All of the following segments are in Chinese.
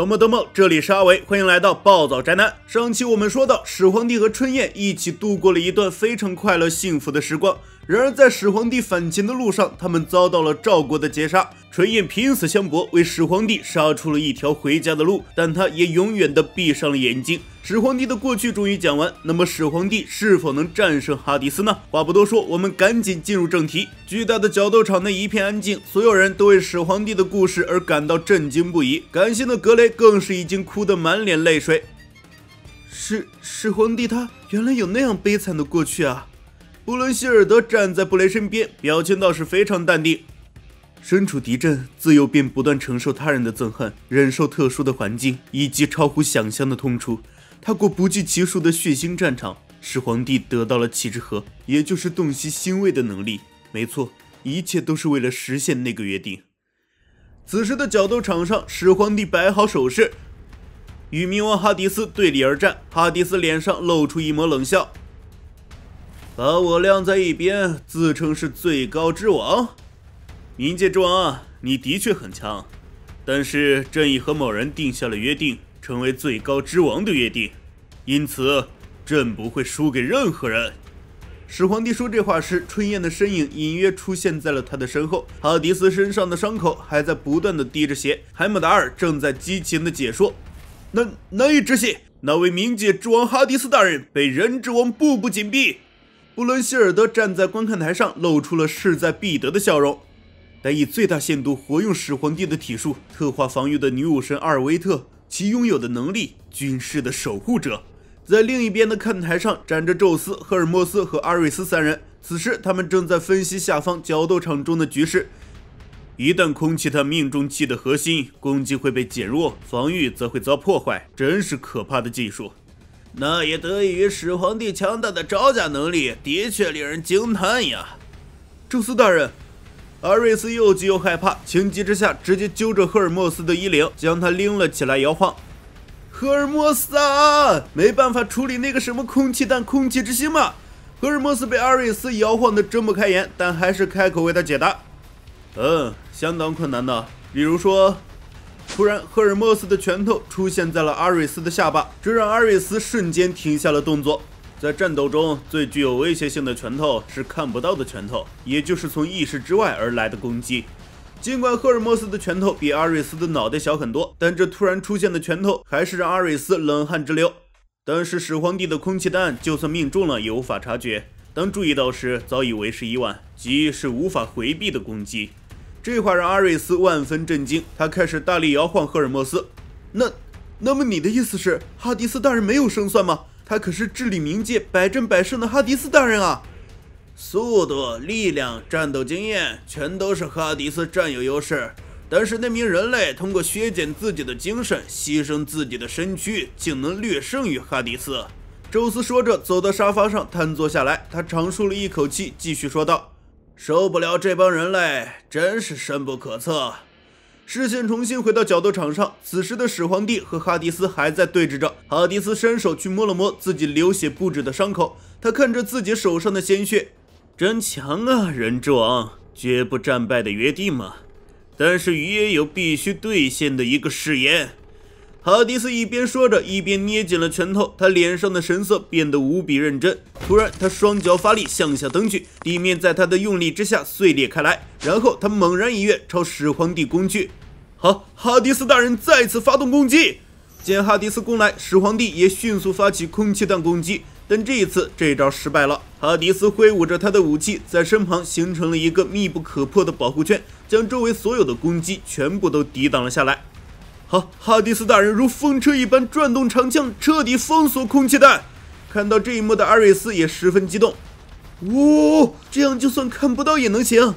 多么多么，这里是阿维，欢迎来到暴躁宅男。上期我们说到，始皇帝和春燕一起度过了一段非常快乐、幸福的时光。然而，在始皇帝返秦的路上，他们遭到了赵国的截杀。纯燕拼死相搏，为始皇帝杀出了一条回家的路，但他也永远的闭上了眼睛。始皇帝的过去终于讲完，那么始皇帝是否能战胜哈迪斯呢？话不多说，我们赶紧进入正题。巨大的角斗场内一片安静，所有人都为始皇帝的故事而感到震惊不已。感性的格雷更是已经哭得满脸泪水。始始皇帝他原来有那样悲惨的过去啊！布伦希尔德站在布雷身边，表情倒是非常淡定。身处敌阵，自幼便不断承受他人的憎恨，忍受特殊的环境以及超乎想象的痛楚。踏过不计其数的血腥战场，始皇帝得到了启之盒，也就是洞悉星位的能力。没错，一切都是为了实现那个约定。此时的角斗场上，始皇帝摆好手势，与冥王哈迪斯对立而战。哈迪斯脸上露出一抹冷笑。把我晾在一边，自称是最高之王，冥界之王，啊，你的确很强，但是朕已和某人定下了约定，成为最高之王的约定，因此朕不会输给任何人。始皇帝说这话时，春燕的身影隐约出现在了他的身后。哈迪斯身上的伤口还在不断的滴着血，海姆达尔正在激情的解说，难难以置信，那位冥界之王哈迪斯大人被人之王步步紧逼。布伦希尔德站在观看台上，露出了势在必得的笑容。但以最大限度活用始皇帝的体术、特化防御的女武神阿尔维特，其拥有的能力——军事的守护者，在另一边的看台上站着宙斯、赫尔墨斯和阿瑞斯三人。此时，他们正在分析下方角斗场中的局势。一旦空气他命中器的核心，攻击会被减弱，防御则会遭破坏。真是可怕的技术！那也得益于始皇帝强大的招架能力，的确令人惊叹呀！宙斯大人，阿瑞斯又急又害怕，情急之下直接揪着赫尔墨斯的衣领，将他拎了起来摇晃。赫尔墨斯，啊，没办法处理那个什么空气弹、空气之心吗？赫尔墨斯被阿瑞斯摇晃得睁不开眼，但还是开口为他解答。嗯，相当困难的，比如说。突然，赫尔墨斯的拳头出现在了阿瑞斯的下巴，这让阿瑞斯瞬间停下了动作。在战斗中，最具有威胁性的拳头是看不到的拳头，也就是从意识之外而来的攻击。尽管赫尔墨斯的拳头比阿瑞斯的脑袋小很多，但这突然出现的拳头还是让阿瑞斯冷汗直流。但是，始皇帝的空气弹就算命中了也无法察觉，当注意到时早已为时已晚，即是无法回避的攻击。这话让阿瑞斯万分震惊，他开始大力摇晃赫尔墨斯。那，那么你的意思是，哈迪斯大人没有胜算吗？他可是治理冥界、百战百胜的哈迪斯大人啊！速度、力量、战斗经验，全都是哈迪斯占有优势。但是那名人类通过削减自己的精神，牺牲自己的身躯，竟能略胜于哈迪斯。宙斯说着，走到沙发上瘫坐下来，他长舒了一口气，继续说道。受不了这帮人类，真是深不可测。视线重新回到角斗场上，此时的始皇帝和哈迪斯还在对峙着。哈迪斯伸手去摸了摸自己流血不止的伤口，他看着自己手上的鲜血，真强啊！人之王，绝不战败的约定嘛。但是，鱼也有必须兑现的一个誓言。哈迪斯一边说着，一边捏紧了拳头，他脸上的神色变得无比认真。突然，他双脚发力向下蹬去，地面在他的用力之下碎裂开来。然后，他猛然一跃，朝始皇帝攻去。好，哈迪斯大人再次发动攻击。见哈迪斯攻来，始皇帝也迅速发起空气弹攻击，但这一次这招失败了。哈迪斯挥舞着他的武器，在身旁形成了一个密不可破的保护圈，将周围所有的攻击全部都抵挡了下来。好，哈迪斯大人如风车一般转动长枪，彻底封锁空气弹。看到这一幕的阿瑞斯也十分激动。哇，这样就算看不到也能行。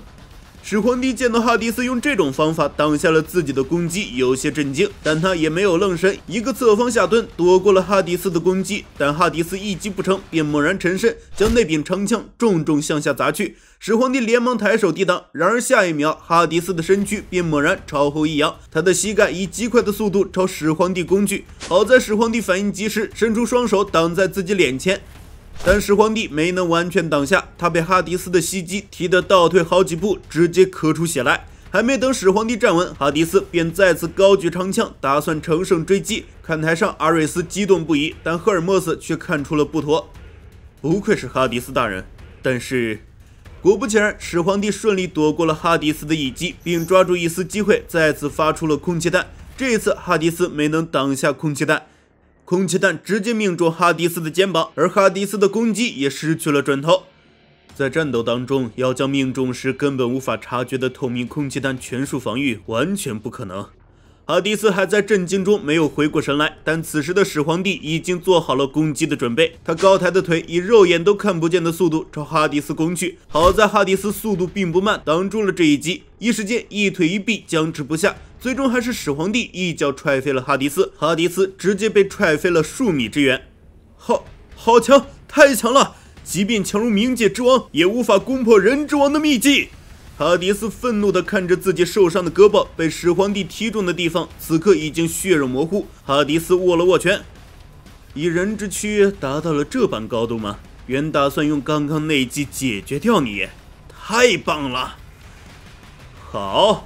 始皇帝见到哈迪斯用这种方法挡下了自己的攻击，有些震惊，但他也没有愣神，一个侧方下蹲躲过了哈迪斯的攻击。但哈迪斯一击不成，便猛然沉身，将那柄长枪重重向下砸去。始皇帝连忙抬手抵挡，然而下一秒，哈迪斯的身躯便猛然朝后一扬，他的膝盖以极快的速度朝始皇帝攻去。好在始皇帝反应及时，伸出双手挡在自己脸前。但始皇帝没能完全挡下，他被哈迪斯的袭击踢得倒退好几步，直接咳出血来。还没等始皇帝站稳，哈迪斯便再次高举长枪，打算乘胜追击。看台上，阿瑞斯激动不已，但赫尔墨斯却看出了不妥。不愧是哈迪斯大人，但是……果不其然，始皇帝顺利躲过了哈迪斯的一击，并抓住一丝机会，再次发出了空气弹。这一次，哈迪斯没能挡下空气弹。空气弹直接命中哈迪斯的肩膀，而哈迪斯的攻击也失去了准头。在战斗当中，要将命中时根本无法察觉的透明空气弹全数防御，完全不可能。哈迪斯还在震惊中没有回过神来，但此时的始皇帝已经做好了攻击的准备。他高抬的腿以肉眼都看不见的速度朝哈迪斯攻去。好在哈迪斯速度并不慢，挡住了这一击。一时间，一腿一臂僵持不下。最终还是始皇帝一脚踹飞了哈迪斯，哈迪斯直接被踹飞了数米之远。好，好强，太强了！即便强如冥界之王，也无法攻破人之王的秘技。哈迪斯愤怒的看着自己受伤的胳膊，被始皇帝踢中的地方，此刻已经血肉模糊。哈迪斯握了握拳，以人之躯达到了这般高度吗？原打算用刚刚那一击解决掉你，太棒了！好。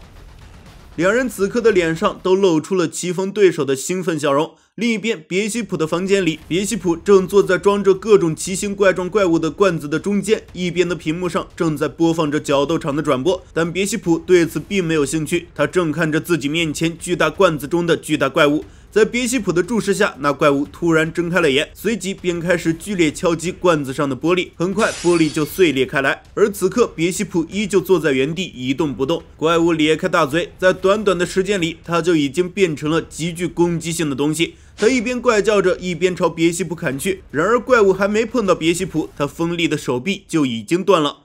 两人此刻的脸上都露出了棋逢对手的兴奋笑容。另一边，别西卜的房间里，别西卜正坐在装着各种奇形怪状怪物的罐子的中间，一边的屏幕上正在播放着角斗场的转播，但别西卜对此并没有兴趣，他正看着自己面前巨大罐子中的巨大怪物。在别西卜的注视下，那怪物突然睁开了眼，随即便开始剧烈敲击罐子上的玻璃，很快玻璃就碎裂开来。而此刻，别西卜依旧坐在原地一动不动。怪物咧开大嘴，在短短的时间里，它就已经变成了极具攻击性的东西。它一边怪叫着，一边朝别西卜砍去。然而，怪物还没碰到别西卜，它锋利的手臂就已经断了。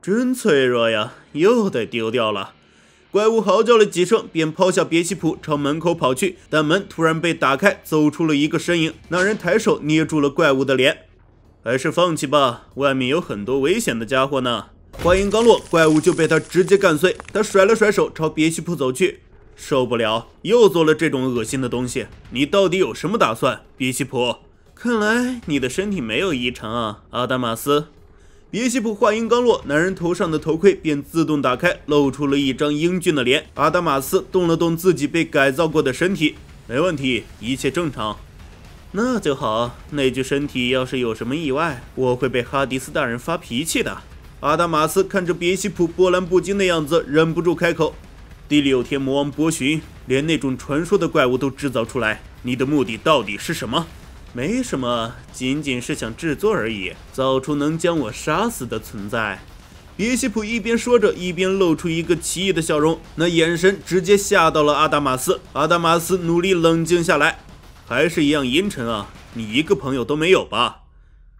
真脆弱呀，又得丢掉了。怪物嚎叫了几声，便抛下别西卜朝门口跑去。但门突然被打开，走出了一个身影。那人抬手捏住了怪物的脸，“还是放弃吧，外面有很多危险的家伙呢。”话音刚落，怪物就被他直接干碎。他甩了甩手，朝别西卜走去。“受不了，又做了这种恶心的东西！你到底有什么打算，别西卜？看来你的身体没有异常啊，阿达玛斯。”别西卜话音刚落，男人头上的头盔便自动打开，露出了一张英俊的脸。阿达马斯动了动自己被改造过的身体，没问题，一切正常。那就好，那具身体要是有什么意外，我会被哈迪斯大人发脾气的。阿达马斯看着别西卜波澜不惊的样子，忍不住开口：“第六天魔王波旬，连那种传说的怪物都制造出来，你的目的到底是什么？”没什么，仅仅是想制作而已，造出能将我杀死的存在。别西卜一边说着，一边露出一个奇异的笑容，那眼神直接吓到了阿达马斯。阿达马斯努力冷静下来，还是一样阴沉啊！你一个朋友都没有吧？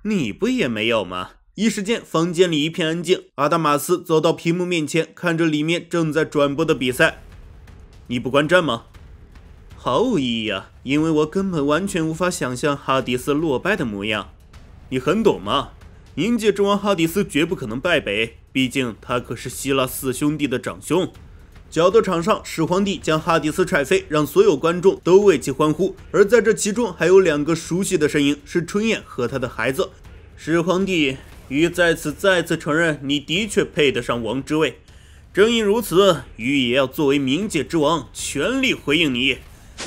你不也没有吗？一时间，房间里一片安静。阿达马斯走到屏幕面前，看着里面正在转播的比赛。你不观战吗？毫无意义啊！因为我根本完全无法想象哈迪斯落败的模样。你很懂吗？冥界之王哈迪斯绝不可能败北，毕竟他可是希腊四兄弟的长兄。角斗场上，始皇帝将哈迪斯踹飞，让所有观众都为其欢呼。而在这其中，还有两个熟悉的身影，是春燕和他的孩子。始皇帝，鱼在此再次承认，你的确配得上王之位。正因如此，鱼也要作为冥界之王，全力回应你。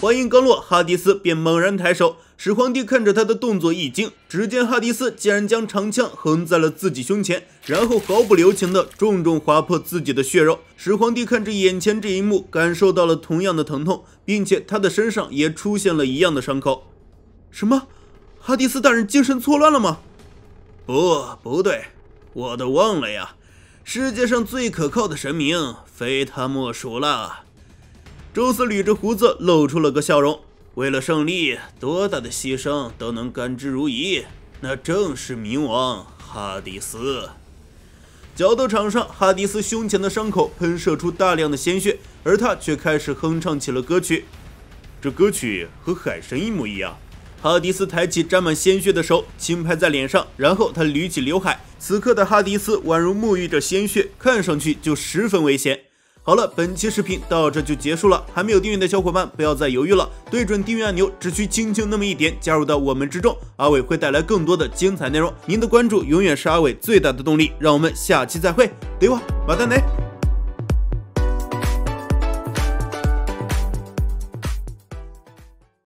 话音刚落，哈迪斯便猛然抬手。始皇帝看着他的动作一惊，只见哈迪斯竟然将长枪横在了自己胸前，然后毫不留情地重重划破自己的血肉。始皇帝看着眼前这一幕，感受到了同样的疼痛，并且他的身上也出现了一样的伤口。什么？哈迪斯大人精神错乱了吗？不，不对，我都忘了呀。世界上最可靠的神明，非他莫属了。宙斯捋着胡子，露出了个笑容。为了胜利，多大的牺牲都能甘之如饴。那正是冥王哈迪斯。角斗场上，哈迪斯胸前的伤口喷射出大量的鲜血，而他却开始哼唱起了歌曲。这歌曲和海神一模一样。哈迪斯抬起沾满鲜血的手，轻拍在脸上，然后他捋起刘海。此刻的哈迪斯宛如沐浴着鲜血，看上去就十分危险。好了，本期视频到这就结束了。还没有订阅的小伙伴，不要再犹豫了，对准订阅按钮，只需轻轻那么一点，加入到我们之中。阿伟会带来更多的精彩内容，您的关注永远是阿伟最大的动力。让我们下期再会，拜拜，马丹雷。